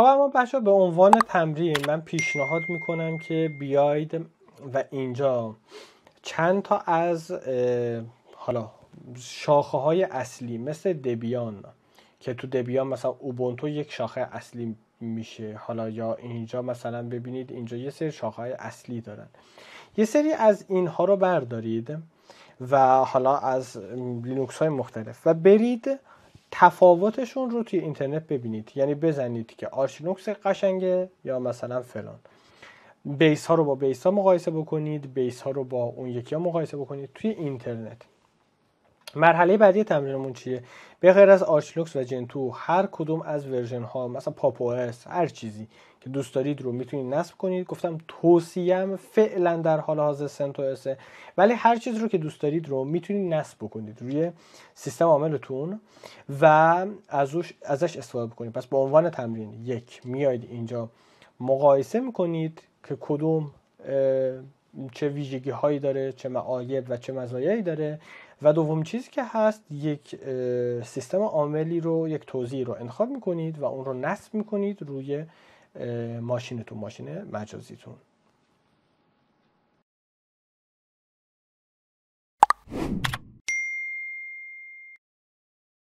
خب اما بچه به عنوان تمرین من پیشنهاد میکنم که بیاید و اینجا چند تا از حالا شاخه های اصلی مثل دبیان که تو دبیان مثلا اوبونتو یک شاخه اصلی میشه حالا یا اینجا مثلا ببینید اینجا یه سری شاخه های اصلی دارن یه سری از اینها رو بردارید و حالا از لینوکس های مختلف و برید تفاوتشون رو توی اینترنت ببینید یعنی بزنید که آرشینوکس قشنگه یا مثلا فلان بیس ها رو با بیس ها مقایسه بکنید بیس ها رو با اون یکی ها مقایسه بکنید توی اینترنت مرحله بعدی تمرینمون چیه به غیر از آچلوکس و جنتو هر کدوم از ورژن ها مثلا پاپ اس هر چیزی که دوست دارید رو میتونید نصب کنید گفتم توصیم فعلا در حال حاضر سنت ولی هر چیز رو که دوست دارید رو میتونید نصب بکنید روی سیستم عاملتون و ازش ازش استفاده بکنید پس به عنوان تمرین یک میایید اینجا مقایسه میکنید که کدوم چه ویژگی هایی داره چه معایب و چه مزایایی داره و دوم چیزی که هست یک سیستم عاملی رو یک توضیح رو انتخاب میکنید و اون رو نصب میکنید روی ماشینتون ماشین مجازیتون